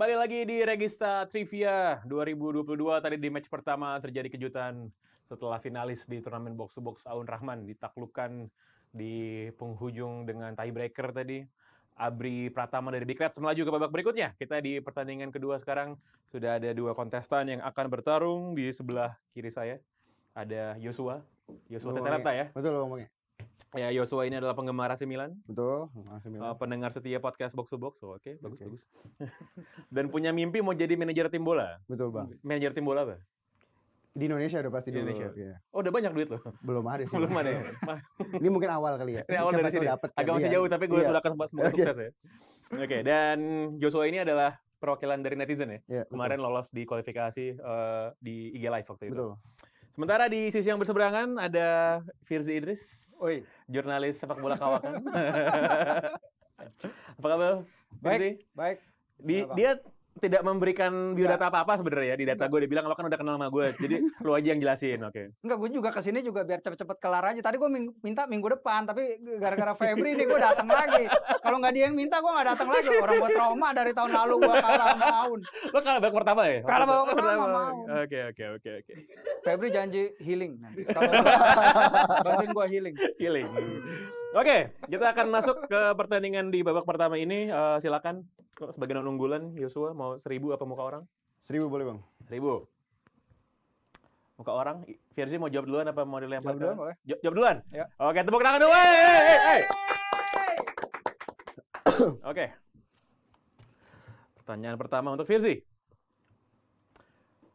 Kembali lagi di Regista Trivia 2022. Tadi di match pertama terjadi kejutan setelah finalis di turnamen box to box Aun Rahman ditaklukkan di penghujung dengan tiebreaker tadi. Abri Pratama dari Big Reds melaju ke babak berikutnya. Kita di pertandingan kedua sekarang sudah ada dua kontestan yang akan bertarung di sebelah kiri saya. Ada Yosua, Yosua Teterata ya. Betul Bang Ya, Yosua ini adalah penggemar AC Milan. Betul, AC Milan. Uh, pendengar setia podcast Box to Box. Oh, Oke, okay, bagus okay. bagus. Dan punya mimpi mau jadi manajer tim bola. Betul, Bang. Manajer tim bola apa? Di Indonesia udah pasti di Indonesia. dulu. Iya. Oh, udah banyak duit loh. Belum ada sih. Belum ada. Ya. ini mungkin awal kali ya. Ini awal dari sini. Dapet, Agak masih ya. jauh tapi gue iya. sudah akan okay. sukses ya. Oke, okay, dan Joshua ini adalah perwakilan dari netizen ya. Yeah, iya, Kemarin betul. lolos di kualifikasi uh, di IG Live waktu itu. Betul. Sementara di sisi yang berseberangan ada Firzi Idris, Oi. jurnalis sepak bola kawakan. Apa kabar? Firzi? Baik, baik. Di, dia tidak memberikan biodata apa-apa sebenarnya ya di data gue. Dia bilang lo kan udah kenal sama gue. Jadi lo aja yang jelasin, oke. Okay. Enggak, gue juga kesini juga biar cepet-cepet kelar aja. Tadi gue minta minggu depan, tapi gara-gara Febri nih gue datang lagi. Kalau nggak dia yang minta, gue nggak datang lagi. Orang gue trauma dari tahun lalu gue kalah tahun Lo kalah babak pertama ya? Kalah babak pertama Oke, oke, oke, oke. Febri janji healing nanti. gue healing. Healing. Oke, okay, kita akan masuk ke pertandingan di babak pertama ini. Uh, silakan kalau sebagai non unggulan, Yosua mau seribu apa muka orang? Seribu boleh bang. Seribu. Muka orang, Firzi mau jawab duluan apa mau dilempar? Jawab duluan boleh. Jawab duluan? Ya. Oke, tepuk tangan dulu. Hey, hey, hey. Oke. Pertanyaan pertama untuk Firzi.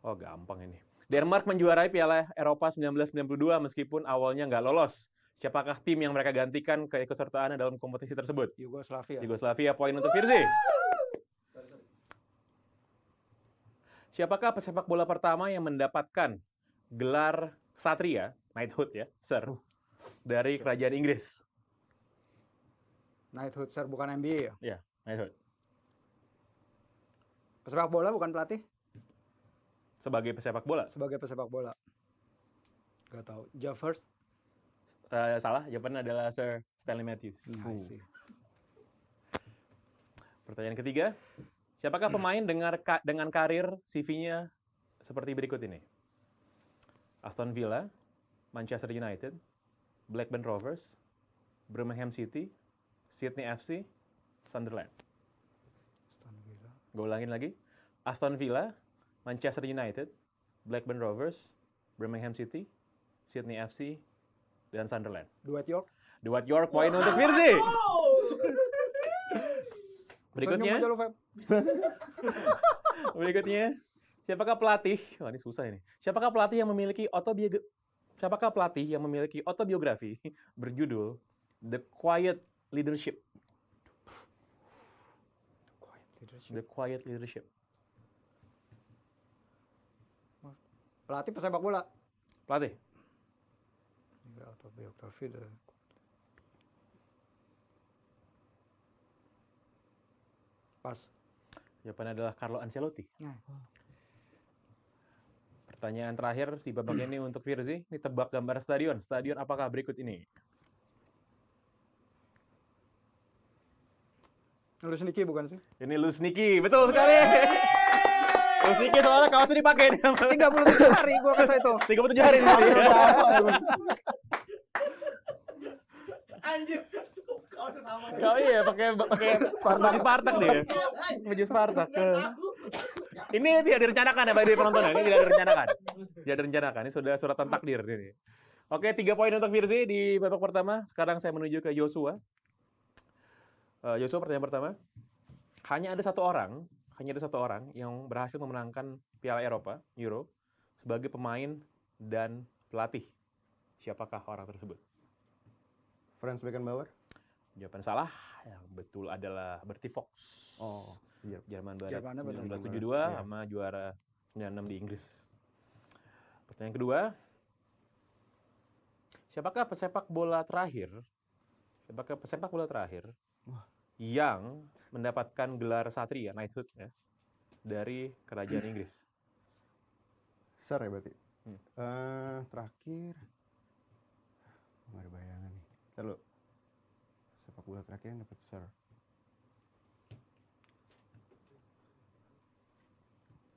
Oh, gampang ini. Denmark menjuarai Piala Eropa 1992 meskipun awalnya nggak lolos. Siapakah tim yang mereka gantikan keikutsertaannya dalam kompetisi tersebut? Yugoslavia. Yugoslavia poin untuk Firzi. Siapakah pesepak bola pertama yang mendapatkan gelar Satria, Knighthood ya, Sir, dari Kerajaan Inggris? Knighthood, Sir, bukan NBA ya? Iya, Knighthood. Pesepak bola bukan pelatih? Sebagai pesepak bola? Sebagai pesepak bola. Gak tau. Jeffers? Uh, eh, salah, jawabannya adalah Sir Stanley Matthews. Nah, uh. Pertanyaan ketiga, Siapakah hmm. pemain dengar ka, dengan karir CV-nya seperti berikut ini? Aston Villa, Manchester United, Blackburn Rovers, Birmingham City, Sydney FC, Sunderland. Aston Villa. Gue ulangin lagi. Aston Villa, Manchester United, Blackburn Rovers, Birmingham City, Sydney FC, dan Sunderland. Duet York. Duet York, poin untuk Virzi. Oh! Berikutnya. Berikutnya. Siapakah pelatih? Wah, ini susah ini. Siapakah pelatih yang memiliki autobiografi? Siapakah pelatih yang memiliki autobiografi berjudul The Quiet Leadership? The Quiet Leadership. Pelatih pesepak bola. Pelatih. Autobiografi the Pas. Jawabannya adalah Carlo Ancelotti. Nah. Pertanyaan terakhir di babak ini untuk Virzi, Ini tebak gambar stadion. Stadion apakah berikut ini? Lusniki bukan sih? Ini Lusniki, betul sekali. Lusniki soalnya kaosnya dipakai. 37 hari gua kasih itu. 37 hari. Anjir. Oh, oh, iya, pakai pakai Spartak Spartak dia. Baju Spartak. Eh. Ini tidak direncanakan ya bagi penonton. Ini tidak direncanakan. Tidak direncanakan. Ini sudah suratan takdir ini. Oke, tiga poin untuk Virzi di babak pertama. Sekarang saya menuju ke Yosua. Yosua eh, pertanyaan pertama. Hanya ada satu orang, hanya ada satu orang yang berhasil memenangkan Piala Eropa Euro sebagai pemain dan pelatih. Siapakah orang tersebut? Franz Beckenbauer? Jawaban salah yang betul adalah Bertie Fox. Oh, iya. Jerman Barat Jerman 1972 ya. sama juara 96 di Inggris. Pertanyaan kedua, siapakah pesepak bola terakhir? Siapakah pesepak bola terakhir Wah. yang mendapatkan gelar satria knighthood ya dari kerajaan Inggris? Sir ya berarti. Hmm. Uh, terakhir, nggak ada bayangan nih. Terlalu sepak bola terakhir yang dapat Sir. uh,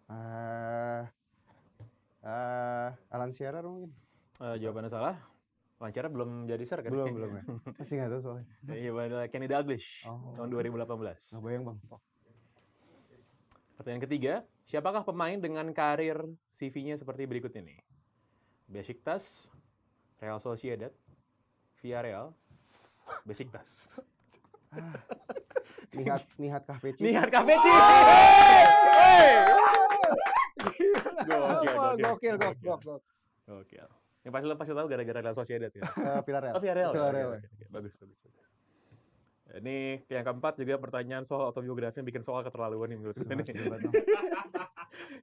ah, uh, ah, Alan Shearer mungkin uh, jawabannya salah Lancara belum jadi ser kan? Belum, belum ya. Masih nggak tahu soalnya. Iya, benar. Kenny Douglas, oh. tahun 2018. Nggak bayang, Bang. Oh. Pertanyaan ketiga, siapakah pemain dengan karir CV-nya seperti berikut ini? Besiktas, Real Sociedad, Villarreal, Basic tas. Ah. nihat nihat kafe KVC. Nihat KVC. Gokil, gokil, gokil, gokil. Yang pasti lo pasti tahu gara-gara Real Sociedad ya. Uh, Villarreal. Oh, Villarreal. Villarreal. Bagus, bagus, bagus. Ini yang keempat juga pertanyaan soal autobiografi yang bikin soal keterlaluan nih menurut ini.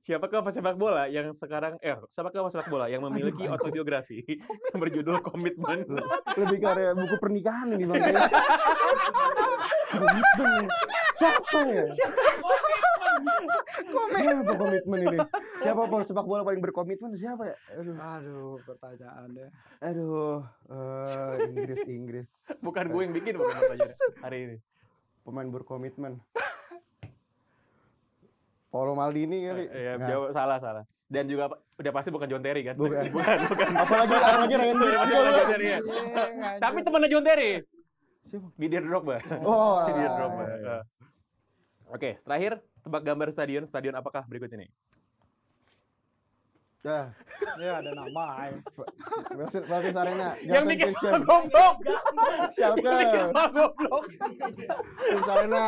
Siapakah sepak bola yang sekarang eh siapa siapakah sepak bola yang memiliki Aduh, autobiografi yang berjudul komitmen? Lebih karya buku pernikahan ini Bang. Siapa ya? Komitmen. Siapa komitmen ini? Siapa pemain sepak bola paling berkomitmen siapa ya? Aduh, Aduh pertanyaannya. Aduh, uh, Inggris Inggris. Bukan gue yang bikin bukan pertanyaan hari ini. Pemain berkomitmen. Paulo Maldini kali. Eh, iya, nah. jawab salah salah. Dan juga udah pasti bukan John Terry kan? Bukan. bukan, bukan. Apalagi apalagi Ryan Terry. Iya, iya, iya. Tapi temannya John Terry. Siapa? Didier Drogba. Oh, Didier Drogba. Eh. Oke, terakhir tebak gambar stadion. Stadion apakah berikut ini? Ya, ya ada nama. Brasil, Brasil Arena. Yang bikin sama goblok. Siapa? Yang bikin sama goblok. Brasil Arena.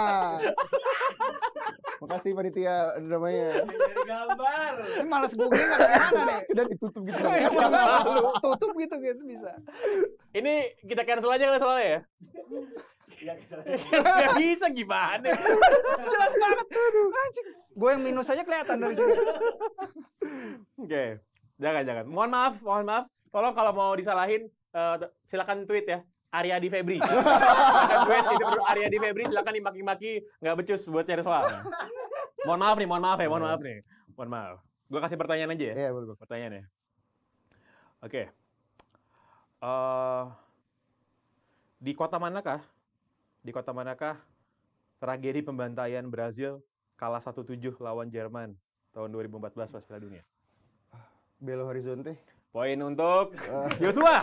Makasih panitia namanya gambar. Ini malas googling ada mana nih? Udah ditutup gitu. Iya, iya, iya. Tutup gitu gitu bisa. Ini kita cancel aja kalau soalnya ya. Iya, Gak bisa gimana? Jelas banget. Anjing. Gue yang minus aja kelihatan dari sini. Oke. Jangan jangan. Mohon maaf, mohon maaf. Tolong kalau mau disalahin eh, silakan tweet ya. Arya di Febri. tweet Arya di Febri silakan dimaki-maki nggak becus buat cari soal. mohon maaf nih, mohon maaf ya, mohon maaf nih. Mohon maaf. Gue kasih pertanyaan aja ya. Iya, boleh. Pertanyaan ya. Oke. Okay. Eh, di kota manakah di kota manakah tragedi pembantaian Brazil kalah 1 tujuh lawan Jerman tahun 2014 pas Piala Dunia? Belo Horizonte. Poin untuk Joshua.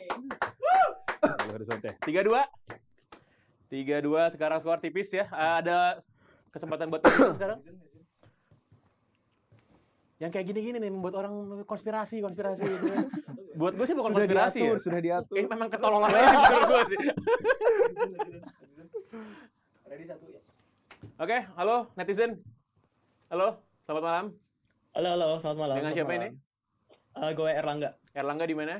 Belo Horizonte. 3-2. 3-2 sekarang skor tipis ya. Eh, ada kesempatan buat sekarang? yang kayak gini-gini nih membuat orang konspirasi konspirasi gitu. buat gue sih bukan sudah konspirasi diatur, ya. sudah diatur Kayaknya memang ketolongan aja gue sih ya. oke halo netizen halo selamat malam halo halo selamat malam dengan siapa ini uh, eh, gue Erlangga Erlangga di mana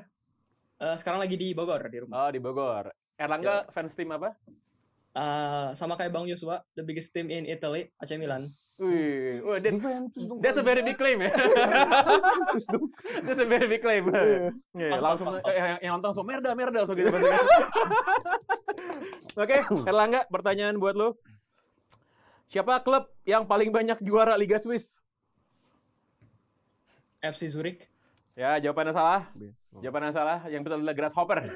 uh, sekarang lagi di Bogor di rumah oh di Bogor Erlangga yeah. fans tim apa Eh, sama kayak Bang Joshua, the biggest team in Italy, AC Milan. Wih, well, that, that's a very big claim ya. that's a very big claim. Yeah. Yeah, langsung pas, pas, pas. Eh, yang nonton so merda merda so gitu. Oke, okay, Erlangga, pertanyaan buat lo. Siapa klub yang paling banyak juara Liga Swiss? FC Zurich. Ya, jawabannya salah. Jawabannya salah. Yang betul adalah Grasshopper.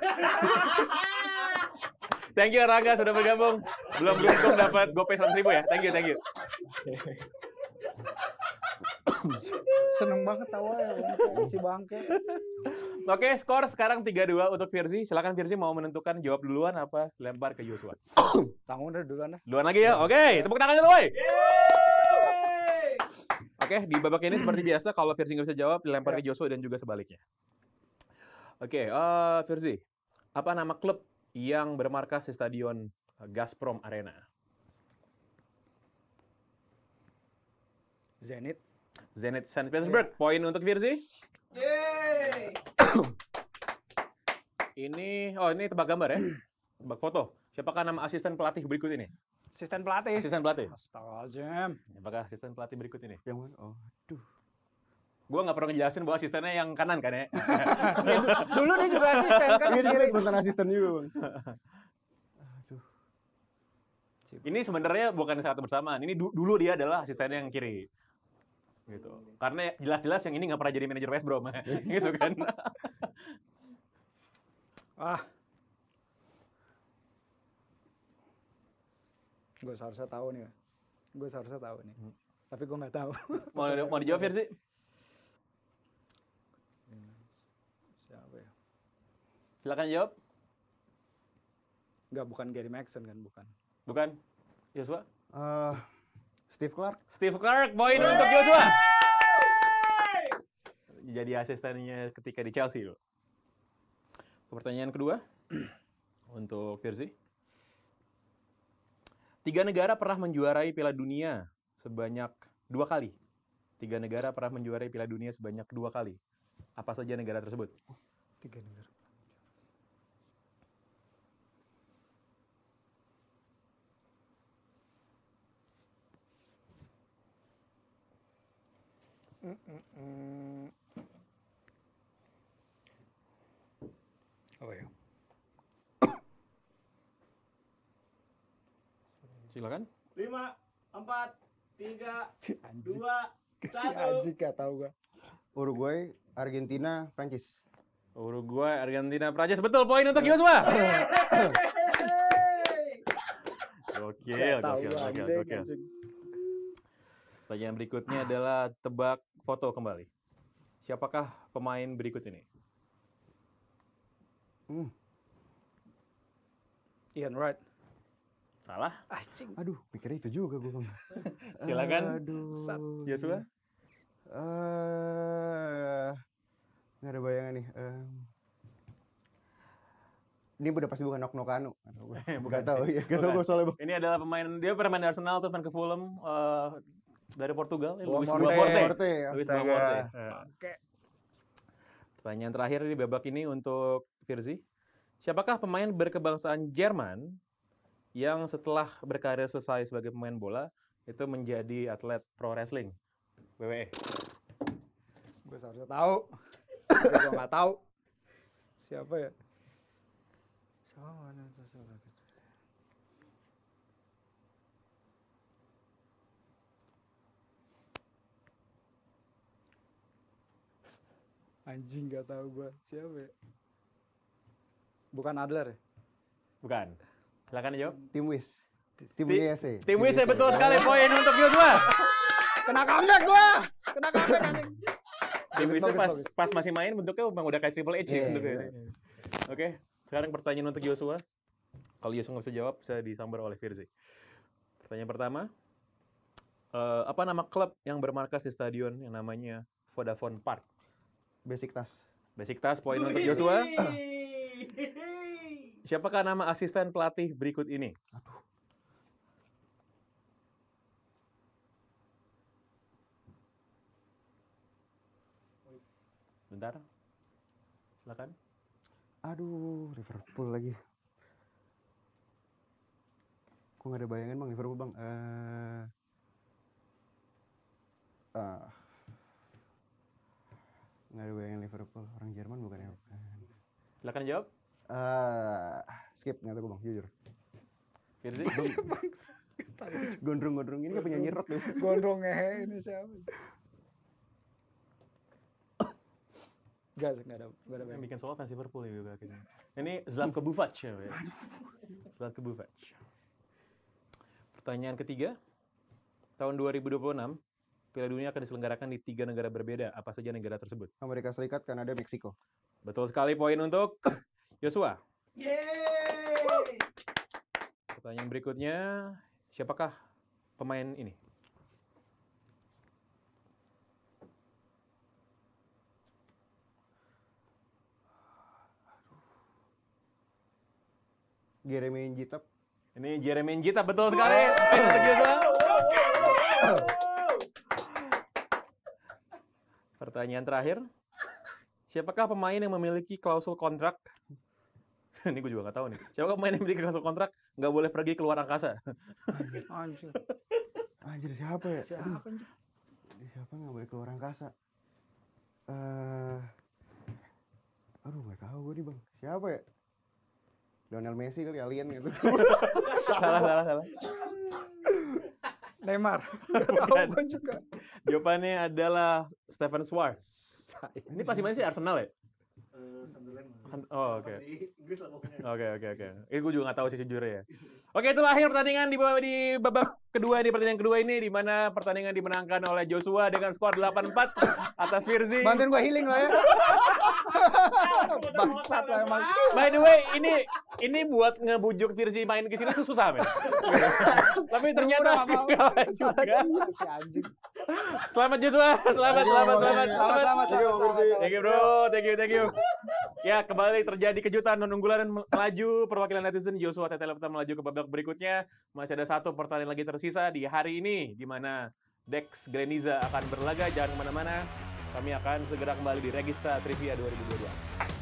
Thank you Rangga sudah bergabung. Belum beruntung dapat GoPay 100 ribu ya. Thank you, thank you. Seneng banget tawa ya si bangke. Oke, skor sekarang tiga dua untuk Firzi. Silakan Firzi mau menentukan jawab duluan apa lempar ke Yosua. Tanggung udah duluan lah. Duluan lagi ya. Iya. Oke, okay. tepuk tangan dulu, woi. Oke, okay, di babak ini seperti biasa kalau Firzi nggak bisa jawab dilempar iya. ke Joshua dan juga sebaliknya. Oke, okay, uh, eh, Firzi, apa nama klub yang bermarkas di Stadion eh, Gazprom Arena. Zenit. Zenit St. Petersburg. Poin untuk Virzi. Yeay! ini, oh ini tebak gambar ya? Tebak foto. Siapakah nama asisten pelatih berikut ini? Asisten pelatih. Asisten pelatih. Astaga. Siapakah asisten pelatih berikut ini? Yang mana? Oh, aduh gue nggak pernah ngejelasin bahwa asistennya yang kanan kan ya. Iya, dulu dia juga asisten kan iya, dia kiri. Bentar asisten juga bang. Aduh. Ini sebenarnya bukan saat bersamaan. Ini du dulu dia adalah asistennya yang kiri. Gitu. Karena jelas-jelas yang ini nggak pernah jadi manajer West Brom. gitu kan. ah. Gue seharusnya tahu nih. Gue seharusnya tahu nih. Hmm. Tapi gue nggak tahu. mau, mau dijawab sih? Silakan jawab. Enggak, bukan Gary Maxon kan, bukan. Bukan. Joshua? Uh, Steve Clark. Steve Clark, poin oh. untuk Yeay! Jadi asistennya ketika di Chelsea loh. Pertanyaan kedua untuk Firzi. Tiga negara pernah menjuarai Piala Dunia sebanyak dua kali. Tiga negara pernah menjuarai Piala Dunia sebanyak dua kali. Apa saja negara tersebut? Tiga negara. Oh ya? Silakan. Lima, empat, tiga, si dua, satu. Si gak tahu gua. Uruguay, Argentina, Prancis. Uruguay, Argentina, Prancis. Betul poin untuk Yosua. oke oke oke oke Pertanyaan berikutnya adalah tebak foto kembali. Siapakah pemain berikut ini? Hmm. Ian Wright. Salah. Acing. Ah, Aduh, pikirnya itu juga gue. Silakan. Aduh. Sat. sudah. Eh, uh, nggak ada bayangan nih. Uh, ini udah pasti bukan Nok Kanu. bukan gak tahu ya, gak tahu gue soalnya. Ini adalah pemain dia pernah main Arsenal tuh main ke Fulham. Uh, dari Portugal eh, ya, Luis Morte. Morte. Morte. Luis Morte. Oke. Pertanyaan terakhir di babak ini untuk Firzi. Siapakah pemain berkebangsaan Jerman yang setelah berkarir selesai sebagai pemain bola itu menjadi atlet pro wrestling? WWE. Gue seharusnya tahu. Gue nggak tahu. Siapa ya? Siapa? anjing gak tahu gua siapa ya? bukan Adler ya? bukan silakan yuk tim Wis tim Wis tim Wis ya, betul sekali poin untuk you dua kena comeback gua kena comeback anjing tim Wis pas pas masih main bentuknya memang udah kayak triple H ya iya, bentuknya iya, iya. oke sekarang pertanyaan untuk Yosua kalau Yosua nggak bisa jawab bisa disambar oleh Firzi pertanyaan pertama uh, apa nama klub yang bermarkas di stadion yang namanya Vodafone Park Basic task. Basic task poin untuk Joshua. Siapakah nama asisten pelatih berikut ini? Aduh. Bentar. Silakan. Aduh, Liverpool lagi. Kok gak ada bayangan Bang Liverpool, Bang? Eh uh, uh, Nggak ada yang Liverpool. Orang Jerman bukan ya? Bukan. Silakan jawab. Uh, skip, nggak tahu gue bang, jujur. Firzi? Iya Gondrong-gondrong ini kan penyanyi rock. Ya? Gondrong ngehe ini siapa? Gak, gak ada, gak ada. Yang bikin soal fans Liverpool ini gue akhirnya. Ini Zlatko Buvac ya. ya. Zlatko Buvac. Pertanyaan ketiga, tahun 2026, Piala Dunia akan diselenggarakan di tiga negara berbeda. Apa saja negara tersebut? Amerika Serikat, Kanada, Meksiko. Betul sekali poin untuk Yosua. Yeay! Pertanyaan berikutnya, siapakah pemain ini? Jeremy Jitap. Ini Jeremy Jitap betul sekali. Oh. Pertanyaan terakhir, siapakah pemain yang memiliki klausul kontrak? ini gue juga gak tahu nih. Siapakah pemain yang memiliki klausul kontrak gak boleh pergi keluar angkasa? anjir, anjir. siapa ya? Siapa anjir? Siapa nggak boleh keluar angkasa? uh, aduh gak tau gue nih bang. Siapa ya? Lionel Messi kali alien gitu. salah, salah, salah. Neymar. Tahu gue juga. Jawabannya adalah Stephen Schwartz. Nah, ini pasti mana sih Arsenal ya? Eh, Sunderland. Oh, oke. Oke, oke, oke. Ini gue juga gak tahu sih sejujurnya ya. oke, itulah akhir pertandingan di, di babak kedua di pertandingan kedua ini di mana pertandingan dimenangkan oleh Joshua dengan skor 8-4 atas Firzi. Bantuin gue healing lah ya. Bangsat lah emang. By the way, ini ini buat ngebujuk Firzi main ke sini susah, men. Tapi ternyata enggak juga. Si anjing selamat Joshua, selamat, selamat, selamat, selamat, selamat, selamat, thank you bro, thank you, thank you. Ya kembali terjadi kejutan non unggulan melaju perwakilan netizen Joshua selamat, melaju ke babak berikutnya. Masih ada satu pertandingan lagi tersisa di hari ini, di mana Dex Greniza akan berlaga. Jangan kemana-mana, kami akan segera kembali di Regista Trivia 2022.